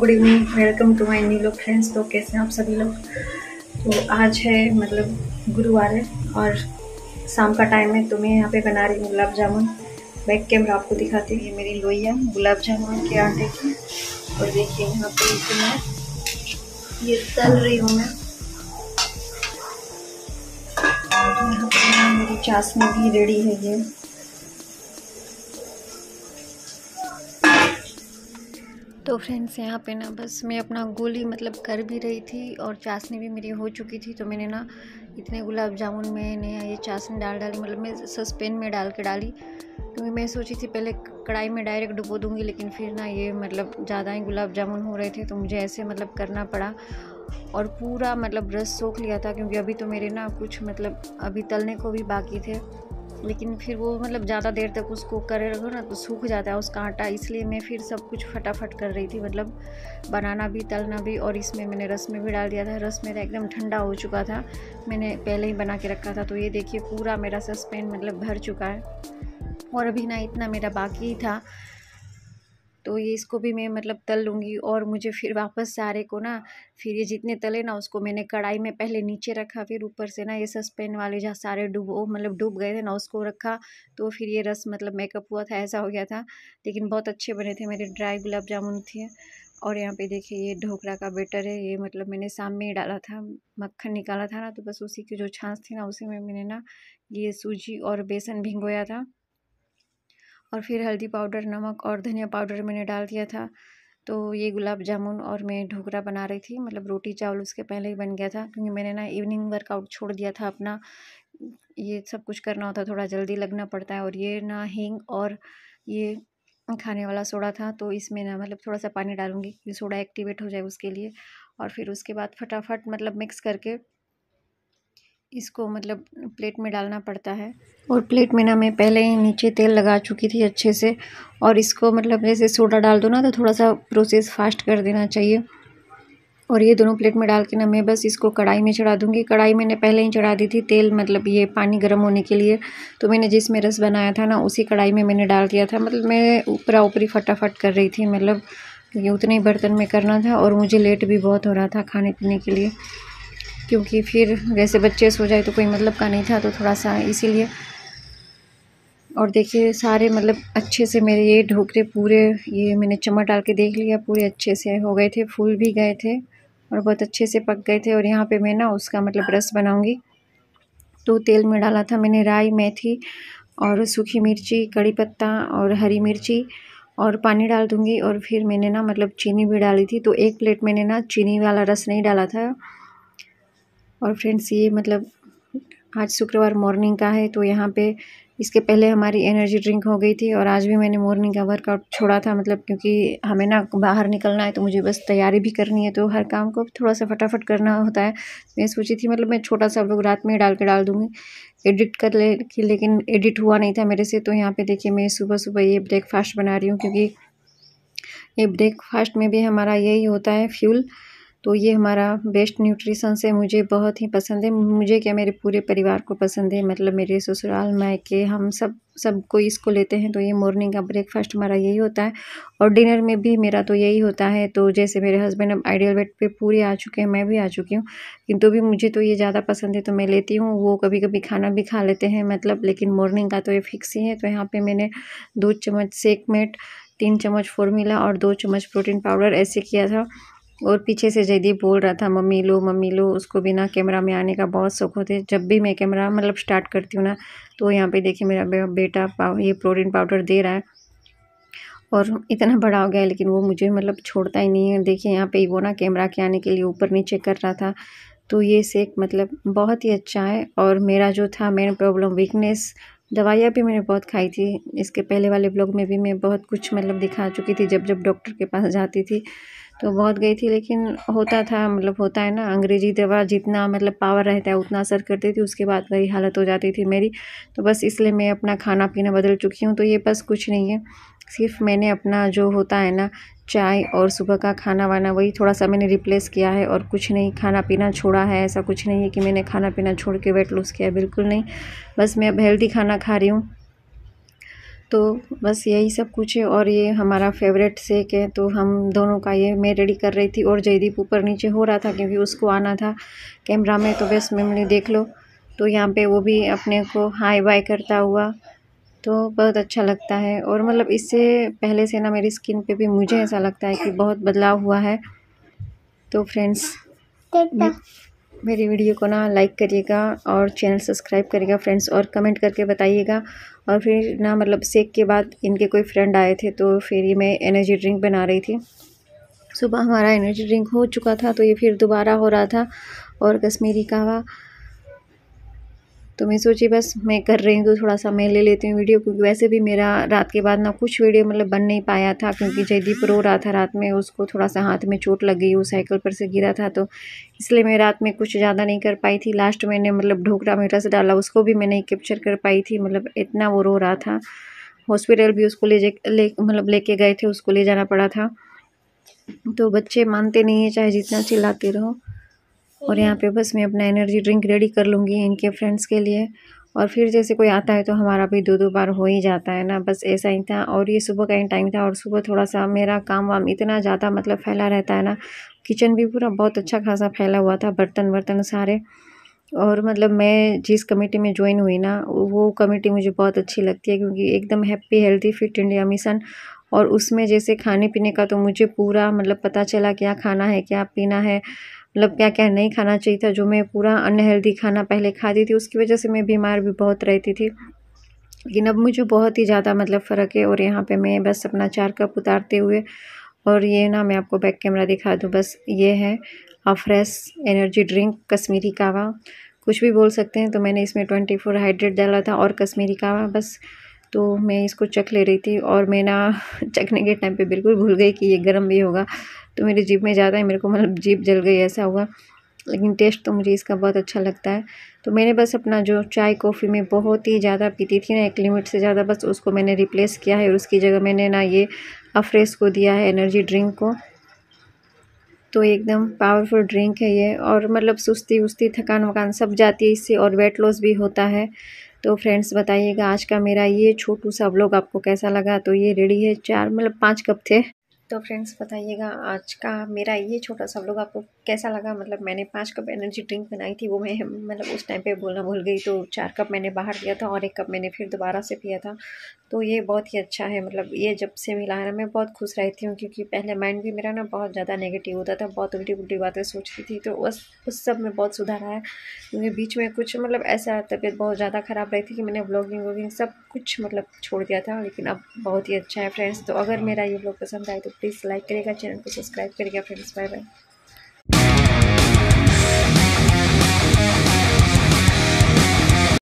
good evening welcome to my new लोग friends तो कैसे हैं आप सभी लोग तो आज है मतलब गुरुवार है और शाम का टाइम है तो मैं यहाँ पे बना रही हूँ गुलाब जामुन बैक कैमरा आपको दिखाती हूँ ये मेरी लोहिया गुलाब जामुन के आटे की और देखिए यहाँ पे मैं ये तल रही हूँ मैं यहाँ पर मेरी चाशनी भी रेडी है ये तो फ्रेंड्स यहाँ पे ना बस मैं अपना गोली मतलब कर भी रही थी और चाशनी भी मेरी हो चुकी थी तो मैंने ना इतने गुलाब जामुन मैंने ये चाशनी डाल डाली मतलब मैं सस्पेन में डाल के डाली क्योंकि मैं सोची थी पहले कढ़ाई में डायरेक्ट डुबो दूँगी लेकिन फिर ना ये मतलब ज़्यादा ही गुलाब जामुन हो रहे थे तो मुझे ऐसे मतलब करना पड़ा और पूरा मतलब रस सोख लिया था क्योंकि अभी तो मेरे ना कुछ मतलब अभी तलने को भी बाकी थे लेकिन फिर वो मतलब ज़्यादा देर तक उसको करे रखो ना तो सूख जाता है उसका आटा इसलिए मैं फिर सब कुछ फटाफट कर रही थी मतलब बनाना भी तलना भी और इसमें मैंने रस में भी डाल दिया था रस मेरा एकदम ठंडा हो चुका था मैंने पहले ही बना के रखा था तो ये देखिए पूरा मेरा सस्पेन मतलब भर चुका है और अभी ना इतना मेरा बाकी ही था तो ये इसको भी मैं मतलब तल लूँगी और मुझे फिर वापस सारे को ना फिर ये जितने तले ना उसको मैंने कढ़ाई में पहले नीचे रखा फिर ऊपर से ना ये सस्पेन वाले जहाँ सारे डूबो मतलब डूब गए थे ना उसको रखा तो फिर ये रस मतलब मेकअप हुआ था ऐसा हो गया था लेकिन बहुत अच्छे बने थे मेरे ड्राई गुलाब जामुन थे और यहाँ पे देखिए ये ढोकरा का बेटर है ये मतलब मैंने सामने ही डाला था मक्खन निकाला था ना तो बस उसी की जो छाँस थी ना उसी में मैंने ना ये सूजी और बेसन भिंगोया था और फिर हल्दी पाउडर नमक और धनिया पाउडर मैंने डाल दिया था तो ये गुलाब जामुन और मैं ढोकरा बना रही थी मतलब रोटी चावल उसके पहले ही बन गया था क्योंकि मैंने ना इवनिंग वर्कआउट छोड़ दिया था अपना ये सब कुछ करना होता थोड़ा जल्दी लगना पड़ता है और ये ना हींग और ये खाने वाला सोडा था तो इसमें ना मतलब थोड़ा सा पानी डालूँगी ये सोडा एक्टिवेट हो जाए उसके लिए और फिर उसके बाद फटाफट मतलब मिक्स करके इसको मतलब प्लेट में डालना पड़ता है और प्लेट में ना मैं पहले ही नीचे तेल लगा चुकी थी अच्छे से और इसको मतलब जैसे सोडा डाल दो ना तो थोड़ा सा प्रोसेस फास्ट कर देना चाहिए और ये दोनों प्लेट में डाल के ना मैं बस इसको कढ़ाई में चढ़ा दूँगी कढ़ाई मैंने पहले ही चढ़ा दी थी तेल मतलब ये पानी गर्म होने के लिए तो मैंने जिसमें रस बनाया था ना उसी कढ़ाई में मैंने डाल दिया था मतलब मैं ऊपरा ऊपरी फटाफट कर रही थी मतलब क्योंकि उतने ही बर्तन में करना था और मुझे लेट भी बहुत हो रहा था खाने पीने के लिए क्योंकि फिर वैसे बच्चे सो जाए तो कोई मतलब का नहीं था तो थोड़ा सा इसीलिए और देखिए सारे मतलब अच्छे से मेरे ये ढोकरे पूरे ये मैंने चम्मच डाल के देख लिया पूरे अच्छे से हो गए थे फूल भी गए थे और बहुत अच्छे से पक गए थे और यहाँ पे मैं ना उसका मतलब रस बनाऊँगी तो तेल में डाला था मैंने राई मेथी और सूखी मिर्ची कड़ी पत्ता और हरी मिर्ची और पानी डाल दूँगी और फिर मैंने ना मतलब चीनी भी डाली थी तो एक प्लेट मैंने ना चीनी वाला रस नहीं डाला था और फ्रेंड्स ये मतलब आज शुक्रवार मॉर्निंग का है तो यहाँ पे इसके पहले हमारी एनर्जी ड्रिंक हो गई थी और आज भी मैंने मॉर्निंग का वर्कआउट छोड़ा था मतलब क्योंकि हमें ना बाहर निकलना है तो मुझे बस तैयारी भी करनी है तो हर काम को थोड़ा सा फटाफट करना होता है तो मैं सोची थी मतलब मैं छोटा सा लोग रात में डाल के डाल दूँगी एडिट कर ले कि लेकिन एडिट हुआ नहीं था मेरे से तो यहाँ पर देखिए मैं सुबह सुबह ये ब्रेकफास्ट बना रही हूँ क्योंकि ये ब्रेकफास्ट में भी हमारा यही होता है फ्यूल तो ये हमारा बेस्ट न्यूट्रिशन से मुझे बहुत ही पसंद है मुझे क्या मेरे पूरे परिवार को पसंद है मतलब मेरे ससुराल मायके हम सब सब कोई इसको लेते हैं तो ये मॉर्निंग का ब्रेकफास्ट हमारा यही होता है और डिनर में भी मेरा तो यही होता है तो जैसे मेरे हस्बैंड अब आइडियल वेट पे पूरे आ चुके हैं मैं भी आ चुकी हूँ किंतु तो भी मुझे तो ये ज़्यादा पसंद है तो मैं लेती हूँ वो कभी कभी खाना भी खा लेते हैं मतलब लेकिन मॉर्निंग का तो ये फिक्स ही है तो यहाँ पर मैंने दो चम्मच सेकमेट तीन चम्मच फॉर्मूला और दो चम्मच प्रोटीन पाउडर ऐसे किया था और पीछे से जयदीप बोल रहा था मम्मी लो मम्मी लो उसको बिना कैमरा में आने का बहुत शौक होते जब भी मैं कैमरा मतलब स्टार्ट करती हूँ ना तो यहाँ पे देखिए मेरा बेटा बेटा ये प्रोटीन पाउडर दे रहा है और इतना बड़ा हो गया है लेकिन वो मुझे मतलब छोड़ता ही नहीं है देखिए यहाँ पे वो ना कैमरा के आने के लिए ऊपर नीचे कर रहा था तो ये सेक मतलब बहुत ही अच्छा है और मेरा जो था मेन प्रॉब्लम वीकनेस दवाइयाँ भी मैंने बहुत खाई थी इसके पहले वाले ब्लॉग में भी मैं बहुत कुछ मतलब दिखा चुकी थी जब जब डॉक्टर के पास जाती थी तो बहुत गई थी लेकिन होता था मतलब होता है ना अंग्रेजी दवा जितना मतलब पावर रहता है उतना असर करती थी उसके बाद वही हालत हो जाती थी मेरी तो बस इसलिए मैं अपना खाना पीना बदल चुकी हूँ तो ये बस कुछ नहीं है सिर्फ मैंने अपना जो होता है ना चाय और सुबह का खाना वाना वही थोड़ा सा मैंने रिप्लेस किया है और कुछ नहीं खाना पीना छोड़ा है ऐसा कुछ नहीं है कि मैंने खाना पीना छोड़ के वेट लॉस किया बिल्कुल नहीं बस मैं अब हेल्दी खाना खा रही हूँ तो बस यही सब कुछ है और ये हमारा फेवरेट सेक है तो हम दोनों का ये मैं रेडी कर रही थी और जयदीप ऊपर नीचे हो रहा था क्योंकि उसको आना था कैमरा में तो बस मैमली देख लो तो यहाँ पे वो भी अपने को हाई बाय करता हुआ तो बहुत अच्छा लगता है और मतलब इससे पहले से ना मेरी स्किन पे भी मुझे ऐसा लगता है कि बहुत बदलाव हुआ है तो फ्रेंड्स मेरी वीडियो को ना लाइक करिएगा और चैनल सब्सक्राइब करिएगा फ्रेंड्स और कमेंट करके बताइएगा और फिर ना मतलब सेक के बाद इनके कोई फ्रेंड आए थे तो फिर ये मैं एनर्जी ड्रिंक बना रही थी सुबह हमारा एनर्जी ड्रिंक हो चुका था तो ये फिर दोबारा हो रहा था और कश्मीरी कहवा तो मैं सोची बस मैं कर रही हूँ तो थोड़ा सा मैं ले लेती हूँ वीडियो क्योंकि वैसे भी मेरा रात के बाद ना कुछ वीडियो मतलब बन नहीं पाया था क्योंकि जयदीप रो रहा था रात में उसको थोड़ा सा हाथ में चोट लग गई वो साइकिल पर से गिरा था तो इसलिए मैं रात में कुछ ज़्यादा नहीं कर पाई थी लास्ट मैंने मतलब ढोकरा में रस डाला उसको भी मैं नहीं कैप्चर कर पाई थी मतलब इतना वो रो रहा था हॉस्पिटल भी उसको ले ले मतलब लेके गए थे उसको ले जाना पड़ा था तो बच्चे मानते नहीं हैं चाहे जितना चिल्लाते रहो और यहाँ पे बस मैं अपना एनर्जी ड्रिंक रेडी कर लूँगी इनके फ्रेंड्स के लिए और फिर जैसे कोई आता है तो हमारा भी दो दो बार हो ही जाता है ना बस ऐसा ही था और ये सुबह का ही टाइम था और सुबह थोड़ा सा मेरा काम वाम इतना ज़्यादा मतलब फैला रहता है ना किचन भी पूरा बहुत अच्छा खासा फैला हुआ था बर्तन वर्तन सारे और मतलब मैं जिस कमेटी में ज्वाइन हुई ना वो कमेटी मुझे बहुत अच्छी लगती है क्योंकि एकदम happy healthy fit India mission और उसमें जैसे खाने पीने का तो मुझे पूरा मतलब पता चला क्या खाना है क्या पीना है मतलब क्या क्या नहीं खाना चाहिए था जो मैं पूरा अनहेल्दी खाना पहले खाती थी उसकी वजह से मैं बीमार भी बहुत रहती थी लेकिन अब मुझे बहुत ही ज़्यादा मतलब फ़र्क है और यहाँ पे मैं बस अपना चार कप उतारते हुए और ये ना मैं आपको बैक कैमरा दिखा दूँ बस ये है फ्रेश एनर्जी ड्रिंक कश्मीरी कावा कुछ भी बोल सकते हैं तो मैंने इसमें ट्वेंटी फोर हाइड्रेट डाला था और कश्मीरी कावा बस तो मैं इसको चख ले रही थी और मैं ना चखने के टाइम पे बिल्कुल भूल गई कि ये गर्म भी होगा तो मेरी जीप में ज़्यादा है मेरे को मतलब जीप जल गई ऐसा हुआ लेकिन टेस्ट तो मुझे इसका बहुत अच्छा लगता है तो मैंने बस अपना जो चाय कॉफ़ी में बहुत ही ज़्यादा पीती थी ना एक लिमिट से ज़्यादा बस उसको मैंने रिप्लेस किया है और उसकी जगह मैंने ना ये अफ्रेश को दिया है एनर्जी ड्रिंक को तो एकदम पावरफुल ड्रिंक है ये और मतलब सुस्ती उस्ती थकान वकान सब जाती है इससे और वेट लॉस भी होता है तो फ्रेंड्स बताइएगा आज का मेरा ये छोटू सा ब्लॉग आपको कैसा लगा तो ये रेडी है चार मतलब पाँच कप थे तो फ्रेंड्स बताइएगा आज का मेरा ये छोटा सा ब्लॉग आपको कैसा लगा मतलब मैंने पाँच कप एनर्जी ड्रिंक बनाई थी वो मैं मतलब उस टाइम पे बोलना भूल गई तो चार कप मैंने बाहर दिया था और एक कप मैंने फिर दोबारा से पिया था तो ये बहुत ही अच्छा है मतलब ये जब से मिला है ना मैं बहुत खुश रहती हूँ क्योंकि पहले माइंड भी मेरा ना बहुत ज़्यादा नेगेटिव होता था बहुत उल्टी उल्टी बातें सोचती थी तो उस उस सब में बहुत सुधार आया क्योंकि बीच में कुछ मतलब ऐसा तबीयत बहुत ज़्यादा ख़राब रही थी कि मैंने ब्लॉगिंग वॉगिंग सब कुछ मतलब छोड़ दिया था लेकिन अब बहुत ही अच्छा है फ्रेंड्स तो अगर मेरा ये ब्लॉग पसंद आए तो प्लीज़ लाइक करेगा चैनल को सब्सक्राइब करिएगा फ्रेंड्स बाय बाय